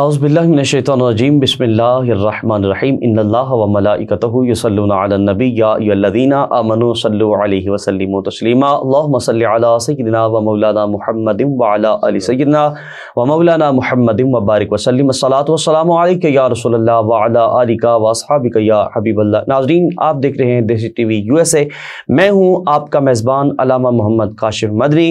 अज़बिल्लाशैतरजीम बसमीम इनलामलाकतनबी यादीना अमन वसलम तस्लिमा सदिना व मौलाना महमद वाली सदना व मौलाना महमद वबारक वसलम सलातम या रसोल वालिका वासबिक या हबीबल्ला नाजरीन आप देख रहे हैं Desi TV U S A ए मैं हूँ आपका मेज़बान अलामा मोहम्मद काशिफ मदनी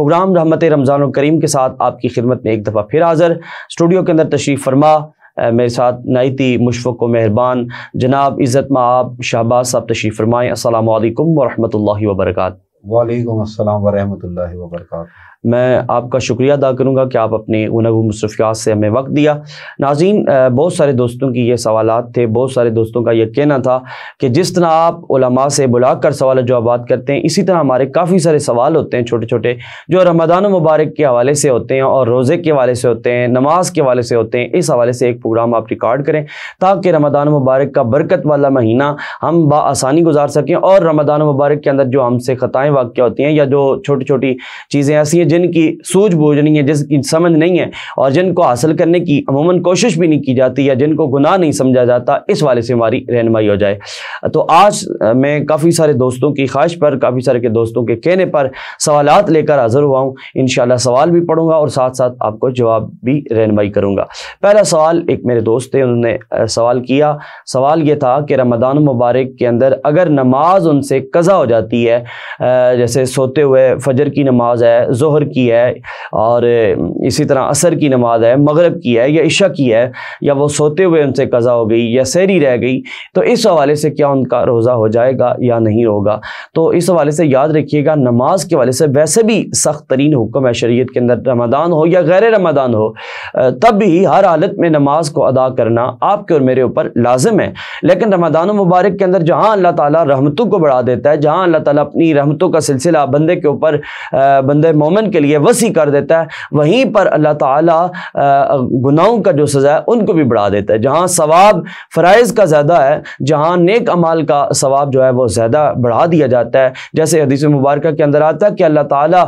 प्रोग्राम रहमत रमज़ान करीम के साथ आपकी खिदमत में एक दफ़ा फिर हाज़र स्टूडियो के अंदर अंदर तशरीफ़ फरमा मेरे साथ नाइती मुशफ़ को मेहरबान जनाब इज़्ज़त आप शहबाज साहब तशरीफ़ फरमाएँ असल वरहमल वर्क वालेकुम अस्सलाम वरहमतुल्लाहि मैं आपका शुक्रिया अदा करूँगा कि आप अपने उनग मसरूफियात से हमें वक्त दिया नाजीन बहुत सारे दोस्तों की ये सवाल थे बहुत सारे दोस्तों का यह कहना था कि जिस तरह आप उलमा से बुला कर सवाल जवाब करते हैं इसी तरह हमारे काफ़ी सारे सवाल होते हैं छोटे छोटे जो रमदान मुबारक के हवाले से होते हैं और रोज़े के हवाले से होते हैं नमाज के हवाले से होते हैं इस हवाले से एक प्रोग्राम आप रिकॉर्ड करें ताकि रमदान मुबारक का बरकत वाला महीना हम बसानी गुजार सकें और रमदान मुबारक के अंदर जो हमसे ख़ताएँ वाक्य होती हैं या जो छोटी छोटी चीज़ें ऐसी हैं जिनकी सूझबूझ नहीं है जिसकी समझ नहीं है और जिनको हासिल करने की अमूमन कोशिश भी नहीं की जाती या जिनको गुनाह नहीं समझा जाता इस वाले से हमारी रहनमाई हो जाए तो आज मैं काफ़ी सारे दोस्तों की ख्वाहिश पर काफ़ी सारे के दोस्तों के कहने पर सवाल लेकर हाजिर हुआ हूँ इन सवाल भी पढ़ूंगा और साथ साथ आपको जवाब भी रहनमाई करूँगा पहला सवाल एक मेरे दोस्त थे उन्होंने सवाल किया सवाल ये था कि रमदान मुबारक के अंदर अगर नमाज उनसे कज़ा हो जाती है जैसे सोते हुए फजर की नमाज है जोहर जोहर की है और इसी तरह असर की नमाज है मगरब की है या इशा की है या वो सोते हुए उनसे कज़ा हो गई या सैरी रह गई तो इस हवाले से क्या उनका रोज़ा हो जाएगा या नहीं होगा तो इस हवाले से याद रखिएगा नमाज के वाले से वैसे भी सख्त तरीन हुक्म है शरीय के अंदर रमदान हो या गैर रमदान हो तब भी हर हालत में नमाज को अदा करना आपके और मेरे ऊपर लाजम है लेकिन रमदान मुबारक के अंदर जहाँ अल्लाह ताला रहमतों को बढ़ा देता है जहाँ अल्लाह ताला अपनी रहमतों का सिलसिला बंदे के ऊपर बंदे मोमन के लिए वसी कर देता है वहीं पर अल्लाह ताला गुनाहों का जो सज़ा है उनको भी बढ़ा देता है जहाँ सवाब फ़रज़ का ज़्यादा है जहाँ नेक अमाल का सवाब जो है वो ज़्यादा बढ़ा दिया जाता है जैसे हदीस मुबारक के अंदर आता है कि अल्लाह ताला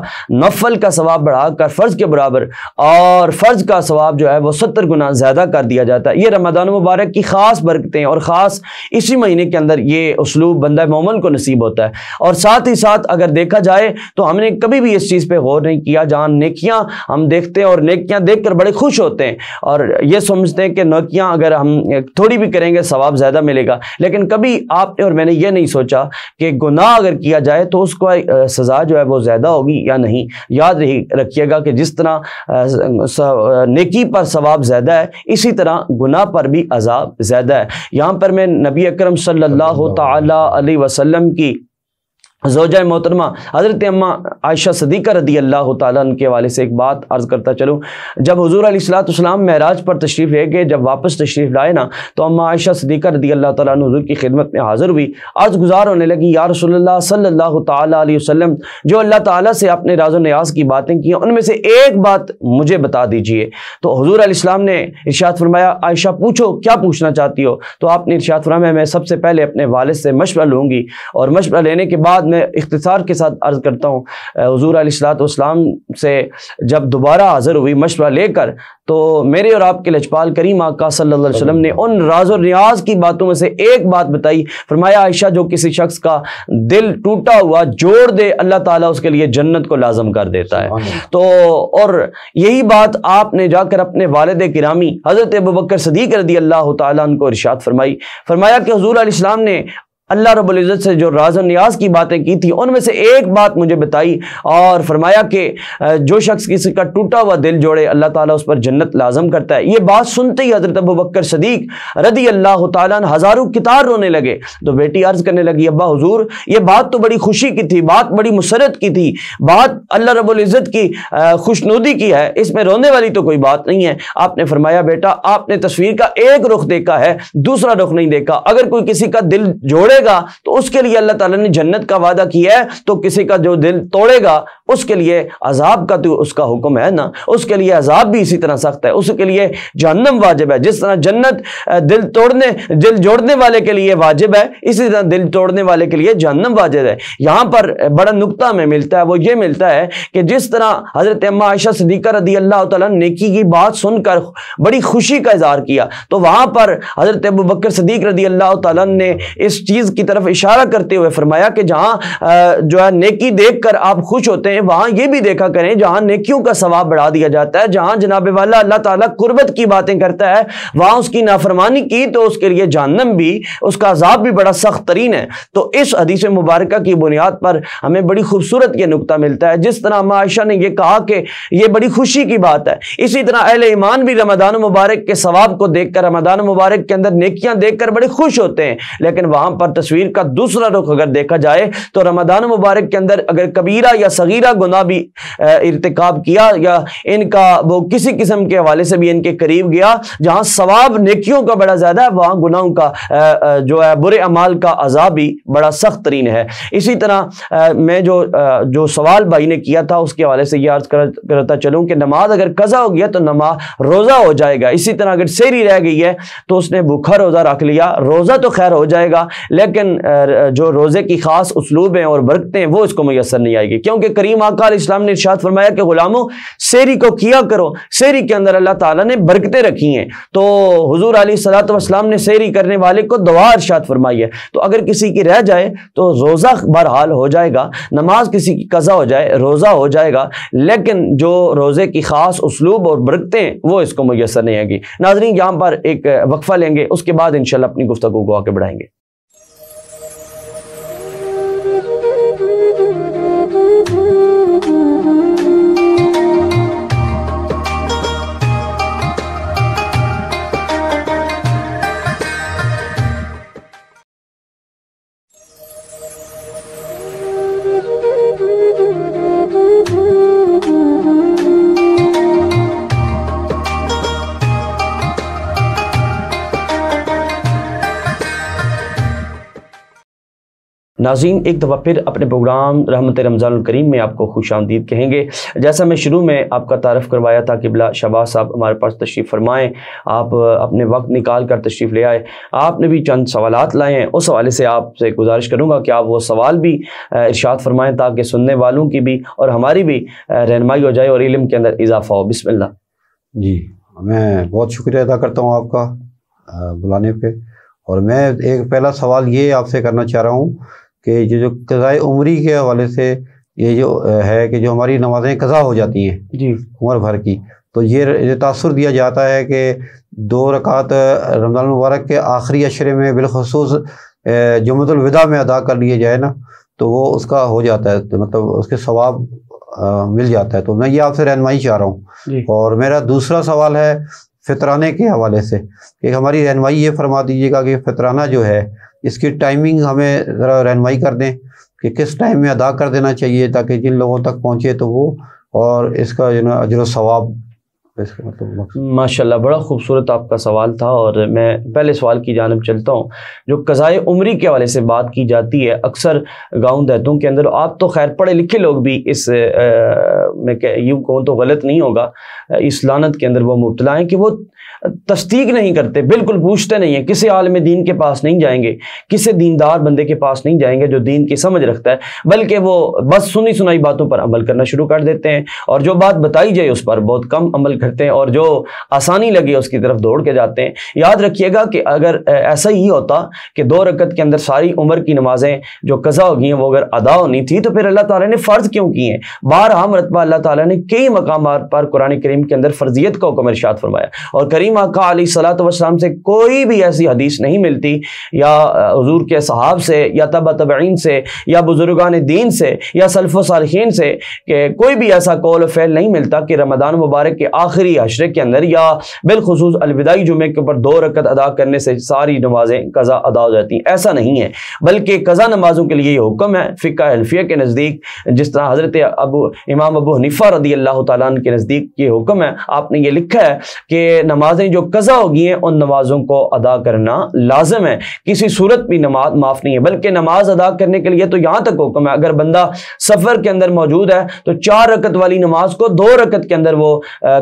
नफल का सवाब बढ़ाकर फ़र्ज़ के बराबर और फ़र्ज़ का सवाब जो है वो सत्तर गुना ज़्यादा कर दिया जाता है ये रमदान मुबारक की ख़ास बरकतें और ख़ास इसी महीने के अंदर ये उसलूब बंदा मोमन को नसीब होता है और साथ ही साथ अगर देखा जाए तो हमने कभी भी इस चीज़ पर गौर नहीं नहीं किया जहाँ नेकियां हम देखते हैं और नेकियां देखकर बड़े खुश होते हैं और ये समझते हैं कि नकियाँ अगर हम थोड़ी भी करेंगे सवाब ज़्यादा मिलेगा लेकिन कभी आपने और मैंने ये नहीं सोचा कि गुनाह अगर किया जाए तो उसको सज़ा जो है वो ज़्यादा होगी या नहीं याद रखिएगा कि जिस तरह नेकी पर सवाब ज़्यादा है इसी तरह गुनाह पर भी अजाब ज़्यादा है यहाँ पर मैं नबी अक्रम सल्ला वसलम की जोजा मोहतरमा हज़रत अम्मा आयशा सदीक़ा रदी अल्लाह तन के वाले से एक बात अर्ज़ करता चलूँ जब हजूर अलीसलाम महराज पर तशरीफ़ ले गए जब वापस तशरीफ़ लाए ना तो अम्मा आयशा सदीक़ा रदी अल्लाह तन हजूर की खिदमत में हाज़िर हुई अर्ज़ गुजार होने लगी या रसोल्ला सल्ला तसलम जो अल्लाह ताली से अपने राज न्याज की बातें की उनमें से एक बात मुझे बता दीजिए तो हजूर आलाम ने इर्शाद फरमाया आयशा पूछो क्या पूछना चाहती हो तो आपने इर्शाद फरमाया मैं सबसे पहले अपने वालद से मशवरा लूँगी और मशवरा लेने के बाद मैं इख्तसार के साथ अर्ज़ करता हूँ हजूर असलाम से जब दोबारा हाज़िर हुई मशवरा लेकर तो मेरे और आपके लजपाल करीम आका सल्ला अलैहि ने उन राज और न्याज की बातों में से एक बात बताई फरमाया आयशा जो किसी शख्स का दिल टूटा हुआ जोड़ दे अल्लाह ताला उसके लिए जन्नत को लाजम कर देता है तो और यही बात आपने जाकर अपने वालद करामी हज़रत अबू बकर सदीक रदी अल्लाह तरशाद फरमाई फरमाया कि हजूर आलाम ने अल्लाह रबुल्ज़त से जो राज न्याज की बातें की थी उनमें से एक बात मुझे बताई और फरमाया कि जो शख्स किसी का टूटा हुआ दिल जोड़े अल्लाह ताला उस पर जन्नत लाजम करता है ये बात सुनते ही हज़रत अबू बकर सदीक रदी अल्लाह ताला हज़ारों कितार रोने लगे तो बेटी अर्ज़ करने लगी अब्बा हुजूर ये बात तो बड़ी खुशी की थी बात बड़ी मुसरत की थी बात अल्लाह रबुल्ज़त की खुशनुदी की है इसमें रोने वाली तो कोई बात नहीं है आपने फरमाया बेटा आपने तस्वीर का एक रुख देखा है दूसरा रुख नहीं देखा अगर कोई किसी का दिल जोड़े तोड़ेगा तो उसके लिए अल्लाह ताला ने जन्नत का वादा किया है तो किसी का जो दिल तोड़ेगा उसके लिए अजाब का तो उसका हुक्म है ना उसके लिए अजाब भी इसी तरह सख्त है उसके लिए जहन्नम वाजिब है जिस तरह जन्नत दिल तोड़ने दिल जोड़ने वाले के लिए वाजिब है इसी तरह दिल तोड़ने वाले के लिए जहन्नम वाजिब है यहाँ पर बड़ा नुकता हमें मिलता है वो ये मिलता है कि जिस तरह हज़रत अम्मा आयशा सदीक़ा रदी अल्लाह तेकी की बात सुनकर बड़ी खुशी का इजहार किया तो वहाँ पर हज़रत अबू बकर सदीक रदी अल्लाह ने इस चीज़ चीज की तरफ इशारा करते हुए फरमाया कि जहां जो है नेकी देख कर आप खुश होते हैं वहां यह भी देखा करें जहां नेकियों का सवाब बढ़ा दिया जाता है जहां जनाब वाला अल्लाह ताला कुर्बत की बातें करता है वहां उसकी नाफरमानी की तो उसके लिए जानम भी उसका अजाब भी बड़ा सख्त तरीन है तो इस हदीस मुबारक की बुनियाद पर हमें बड़ी खूबसूरत यह नुकता मिलता है जिस तरह मायशा ने यह कहा कि यह बड़ी खुशी की बात है इसी तरह अहल ईमान भी रमदान मुबारक के सवाब को देखकर रमदान मुबारक के अंदर नेकियां देखकर बड़े खुश होते हैं लेकिन वहां पर तस्वीर का दूसरा रुख अगर देखा जाए तो रमदान मुबारक के अंदर अगर कबीरा या सगीरा गुना भी इरतकब किया या इनका वो किसी किस्म के हवाले से भी इनके करीब गया जहां सवाब नेकियों का बड़ा ज़्यादा है वहां गुनाहों का जो है बुरे अमाल का अजा भी बड़ा सख्त तरीन है इसी तरह मैं जो जो सवाल भाई ने किया था उसके हवाले से यह अर्ज करता चलूँ कि नमाज अगर कज़ा हो गया तो नमाज रोज़ा हो जाएगा इसी तरह अगर शेरी रह गई है तो उसने भूखा रोज़ा रख लिया रोज़ा तो खैर हो जाएगा लेकिन जो रोज़े की ख़ास उसलूब हैं और बरकतें हैं वो इसको मैसर नहीं आएगी क्योंकि करीम आकाल इस्लाम ने इर्शाद फरमाया कि ग़ुलामों शेरी को किया करो शेरी के अंदर अल्लाह ताला ने बरकतें रखी हैं तो हजूर अली सलातम ने शेरी करने वाले को दवा इर्शाद फरमाई है तो अगर किसी की रह जाए तो रोज़ा बहरहाल हो जाएगा नमाज किसी की कज़ा हो जाए रोज़ा हो जाएगा लेकिन जो रोज़े की ख़ास उसलूब और बरकतें वो इसको मैसर नहीं आएगी नाजरीन यहाँ पर एक वक्फ़ा लेंगे उसके बाद इनशाला अपनी गुफ्तु को आगे बढ़ाएंगे नाजीन एक दफ़ा फिर अपने प्रोग्राम रहमत रमज़ान करीम में आपको खुश आमदीद कहेंगे जैसा मैं शुरू में आपका तारफ़ करवाया था किबला शबाज साहब हमारे पास तशरीफ़ फरमाएँ आप अपने वक्त निकाल कर तशरीफ़ ले आए आपने भी चंद सवाल लाए हैं उस हवाले से आपसे गुजारिश करूँगा कि आप वो सवाल भी इर्शाद फरमाएँ ताकि सुनने वालों की भी और हमारी भी रहनमाई हो जाए और इलम के अंदर इजाफा हो बिसमिल्ला जी मैं बहुत शुक्रिया अदा करता हूँ आपका बुलाने पर और मैं एक पहला सवाल ये आपसे करना चाह रहा हूँ कि जो जो कज़ाए उम्री के हवाले से ये जो है कि जो हमारी नमाजें कज़ा हो जाती हैं जी उम्र भर की तो ये तासर दिया जाता है कि दो रकात रमज़ान मुबारक के आखिरी अशरे में बिलखसूस जुमतलविदा में अदा कर लिए जाए ना तो वो उसका हो जाता है तो मतलब उसके सवाब मिल जाता है तो मैं ये आपसे रहनमाई चाह रहा हूँ और मेरा दूसरा सवाल है फितराने के हवाले से कि हमारी रहनमाई ये फरमा दीजिएगा कि फितराना जो है इसकी टाइमिंग हमें ज़रा रहनमाई कर दें कि किस टाइम में अदा कर देना चाहिए ताकि जिन लोगों तक पहुँचे तो वो और इसका जो ना अजर सवाब मतलब माशाल्लाह बड़ा खूबसूरत आपका सवाल था और मैं पहले सवाल की जानब चलता हूँ जो कज़ाए उम्री के हवाले से बात की जाती है अक्सर गाँव दैतों के अंदर आप तो खैर पढ़े लिखे लोग भी इस आ, मैं कह यूँ कहूँ तो गलत नहीं होगा इस लानत के अंदर वो मुबतला हैं कि वो तस्दीक नहीं करते बिल्कुल पूछते नहीं हैं किसी आलम दीन के पास नहीं जाएंगे किसी दीनदार बंदे के पास नहीं जाएंगे जो दीन की समझ रखता है बल्कि वो बस सुनी सुनाई बातों पर अमल करना शुरू कर देते हैं और जो बात बताई जाए उस पर बहुत कम अमल फिरते हैं और जो आसानी लगे उसकी तरफ दौड़ के जाते हैं याद रखिएगा कि अगर ऐसा ही होता कि दो रकत के अंदर सारी उम्र की नमाजें जो कज़ा हो गई हैं वो अगर अदा होनी थी तो फिर अल्लाह ताला ने फ़र्ज़ क्यों किए हैं बारह मरतबा अल्लाह ताला ने कई मकाम पर कुरान करीम के अंदर फ़र्जियत का हुक्म इर्शाद फरमाया और करीम आका अली सलात वसलाम से कोई भी ऐसी हदीस नहीं मिलती या हजूर के सहाब से या तब तबीन से या बुजुर्गान दीन से या सल्फ़ सालखीन से कि कोई भी ऐसा कौल फैल नहीं मिलता कि रमदान मुबारक के आखिर आखिरी अशरे के अंदर या बिलखसूस अलविदाई जुमे के ऊपर दो रकत अदा करने से सारी नमाजें कज़ा अदा हो जाती हैं ऐसा नहीं है बल्कि कज़ा नमाजों के लिए ये हुक्म है फ़िका हल्फिया के नज़दीक जिस तरह हज़रत अबू इमाम अबू हनीफ़ा रदी अल्लाह तन के नज़दीक ये हुक्म है आपने ये लिखा है कि नमाजें जो कज़ा हो गई हैं उन नमाजों को अदा करना लाजम है किसी सूरत भी नमाज माफ़ नहीं है बल्कि नमाज अदा करने के लिए तो यहाँ तक हुक्म है अगर बंदा सफ़र के अंदर मौजूद है तो चार रकत वाली नमाज को दो रकत के अंदर वो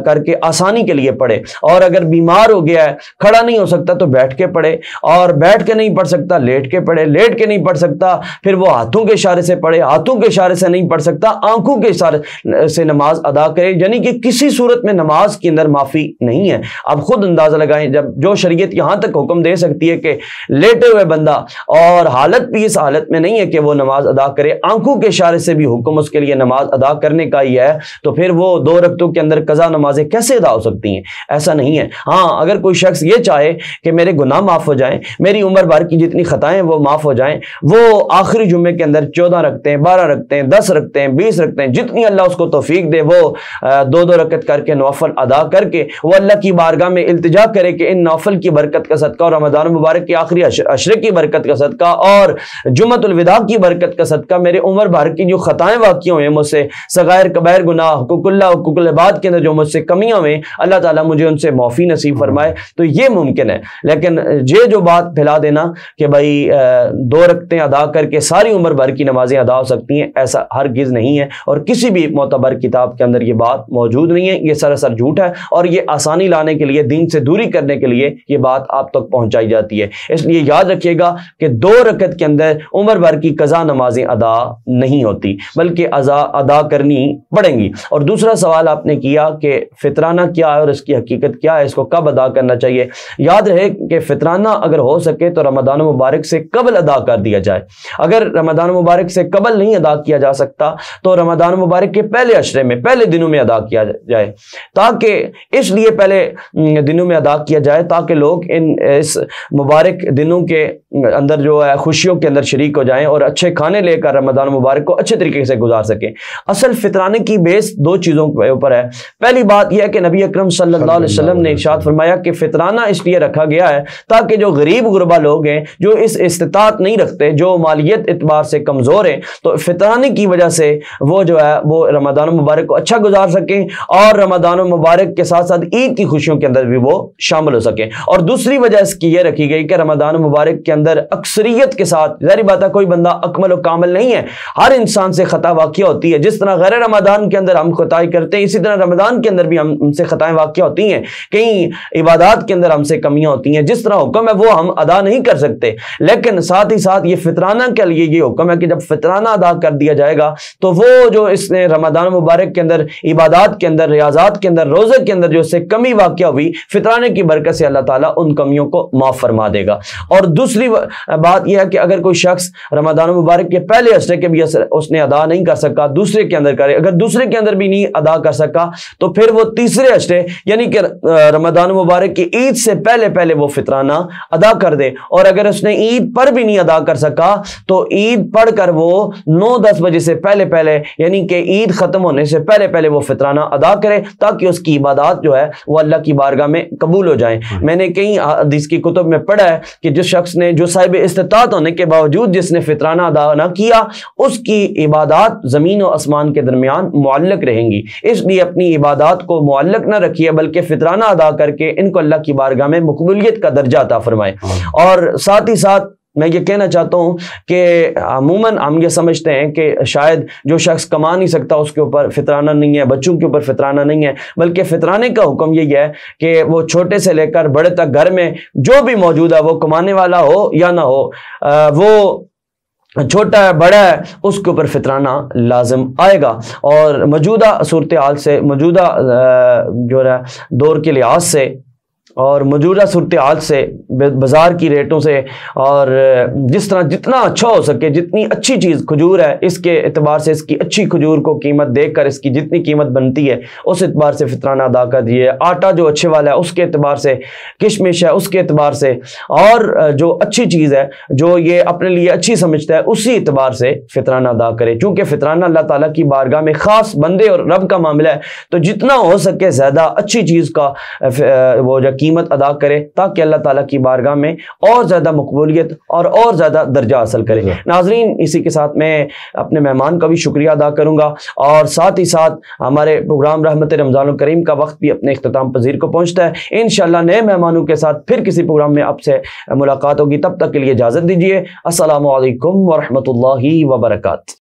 कर करके आसानी के लिए पढ़े और अगर बीमार हो गया है खड़ा नहीं हो सकता तो बैठ के पढ़े और बैठ के नहीं पढ़ सकता लेट के पढ़े लेट के नहीं पढ़ सकता फिर वो हाथों के इशारे से पढ़े हाथों के इशारे से नहीं पढ़ सकता आंखों के इशारे से नमाज अदा करे यानी कि किसी सूरत में नमाज के अंदर माफ़ी नहीं है अब खुद अंदाज़ा लगाएं जब जो शरीयत यहां तक हुक्म दे सकती है कि लेटे हुए बंदा और हालत भी इस हालत में नहीं है कि वो नमाज अदा करे आंखों के इशारे से भी हुक्म उसके लिए नमाज अदा करने का ही है तो फिर वो दो रक्तों के अंदर कज़ा नमाजें कैसे अदा हो सकती हैं ऐसा नहीं है हाँ अगर कोई शख्स ये चाहे कि मेरे गुनाह माफ़ हो जाएं मेरी उम्र भर की जितनी ख़ताएं वो माफ़ हो जाएं वो आखिरी जुम्मे के अंदर चौदह रखते हैं बारह रखते हैं दस रखते हैं बीस रखते हैं जितनी अल्लाह उसको तोफीक दे वो दो दो रकत करके नौफल अदा करके वो अल्लाह की बारगाह में अल्तजा करे कि इन नौफल की बरकत का सदका और रमज़ान मुबारक की आखिरी अशरे की बरकत का सदका और जुमतुलविदा की बरकत का सदका मेरे उम्र भर की जो ख़ताएँ वाक़ हुई मुझसे सग़ैर कबैर गुनाह हकुल्ला हकुलबाद के अंदर जो मुझसे कमी खामियां में अल्लाह ताला मुझे उनसे माफ़ी नसीब फरमाए तो ये मुमकिन है लेकिन ये जो बात फैला देना कि भाई दो रखते अदा करके सारी उम्र भर की नमाजें अदा हो सकती हैं ऐसा हरगिज़ नहीं है और किसी भी मोतबर किताब के अंदर ये बात मौजूद नहीं है ये सरासर झूठ है और ये आसानी लाने के लिए दिन से दूरी करने के लिए ये बात आप तक पहुंचाई जाती है इसलिए याद रखिएगा कि दो रकत के अंदर उम्र भर की कज़ा नमाजें अदा नहीं होती बल्कि अदा करनी पड़ेंगी और दूसरा सवाल आपने किया कि फितराना क्या है और इसकी हकीकत क्या है इसको कब अदा करना चाहिए याद रहे कि फितराना अगर हो सके तो रमदान मुबारक से कबल अदा कर दिया जाए अगर रमदान मुबारक से कबल नहीं अदा किया जा सकता तो रमदान मुबारक के पहले अशरे में पहले दिनों में अदा किया जाए ताकि इसलिए पहले दिनों में अदा किया जाए ताकि लोग इन इस मुबारक दिनों के अंदर जो है खुशियों के अंदर शरीक हो जाएं और अच्छे खाने लेकर रमदान मुबारक को अच्छे तरीके से गुजार सकें असल फितराने की बेस दो चीज़ों के ऊपर है पहली बात यह कि नबी अक्रम सल्लाम ने इर्शाद फरमाया कि फितराना इसलिए रखा गया है ताकि जो गरीब गुरबा लोग हैं जो इस इस्तात नहीं रखते जो मालियत एतबार से कमज़ोर हैं तो फितराने की वजह से वो जो है वो रमदान मुबारक को अच्छा गुजार सकें और रमदान मुबारक के साथ साथ ईद की खुशियों के अंदर भी वो शामिल हो सकें और दूसरी वजह इसकी यह रखी गई कि रमदान मुबारक के अंदर अक्सरीत के साथ जहरी बात है कोई बंदा अकमल और कामल नहीं है हर इंसान से खता वाक़ होती है जिस तरह गैर रमदान के अंदर हम खुताई करते हैं इसी तरह रमदान के अंदर भी हम हमसे ख़ताएँ वाक्य होती हैं कहीं इबादत के अंदर हमसे कमियाँ होती हैं जिस तरह हुक्म है वो हम अदा नहीं कर सकते लेकिन साथ ही साथ ये फितराना के लिए ये हुक्म है कि जब फितराना अदा कर दिया जाएगा तो वो जो इसने रमदान मुबारक के अंदर इबादत के अंदर रियाजात के अंदर रोज़े के अंदर जो इससे कमी वाक्य हुई फितराने की बरकत से अल्लाह ताला उन कमियों को माफ़ फरमा देगा और दूसरी बात यह है कि अगर कोई शख्स रमदान मुबारक के पहले अशरे के भी उसने अदा नहीं कर सका दूसरे के अंदर करे अगर दूसरे के अंदर भी नहीं अदा कर सका तो फिर वो तीसरे अशरे यानी कि रमदान मुबारक की ईद से पहले पहले वो फितराना अदा कर दे और अगर उसने ईद पर भी नहीं अदा कर सका तो ईद पढ़ कर वो नौ दस बजे से पहले पहले यानी कि ईद ख़त्म होने से पहले पहले वो फितराना अदा करे ताकि उसकी इबादत जो है वह अल्लाह की बारगाह में कबूल हो जाए हाँ। मैंने कई हदीस की कुतुब में पढ़ा है कि जिस शख्स ने जो साहिब इस्तात होने के बावजूद जिसने फितराना अदा ना किया उसकी इबादत ज़मीन और आसमान के दरमियान मालक रहेंगी इसलिए अपनी इबादत को मुअल्लक ना रखिए बल्कि फितराना अदा करके इनको अल्लाह की बारगाह में मकबूलियत का दर्जा अदा फरमाए हाँ। और साथ ही साथ मैं ये कहना चाहता हूँ कि अमूमन हम ये समझते हैं कि शायद जो शख्स कमा नहीं सकता उसके ऊपर फितराना नहीं है बच्चों के ऊपर फितराना नहीं है बल्कि फितराने का हुक्म यही है कि वो छोटे से लेकर बड़े तक घर में जो भी मौजूद है वो कमाने वाला हो या ना हो आ, वो छोटा है बड़ा है उसके ऊपर फितराना लाजम आएगा और मौजूदा सूरत हाल से मौजूदा जो है दौर के लिहाज से और मौजूदा सूरत हाल से बाज़ार की रेटों से और जिस तरह जितना अच्छा हो सके जितनी अच्छी चीज़ खजूर है इसके अतबार से इसकी अच्छी खजूर को कीमत देख कर इसकी जितनी कीमत बनती है उस एतबार से फितराना अदा कर दिए आटा जो अच्छे वाला है उसके अतबार से किशमिश है उसके अतबार से और जो अच्छी चीज़ है जो ये अपने लिए अच्छी समझता है उसी एतबार से फितराना अदा करे चूँकि फितराना अल्लाह ताली की बारगाह में ख़ास बंदे और रब का मामला है तो जितना हो सके ज़्यादा अच्छी चीज़ का वो जो कीमत अदा करे ताकि अल्लाह ताला की बारगाह में और ज़्यादा मकबूलियत और और ज़्यादा दर्जा हासिल करे नाजरीन इसी के साथ मैं अपने मेहमान का भी शुक्रिया अदा करूँगा और साथ ही साथ हमारे प्रोग्राम रहमत रमज़ान करीम का वक्त भी अपने अख्ताम पजीर को पहुँचता है इन नए मेहमानों के साथ फिर किसी प्रोग्राम में आपसे मुलाकात होगी तब तक के लिए इजाज़त दीजिए असलकम वरहमल वबरकू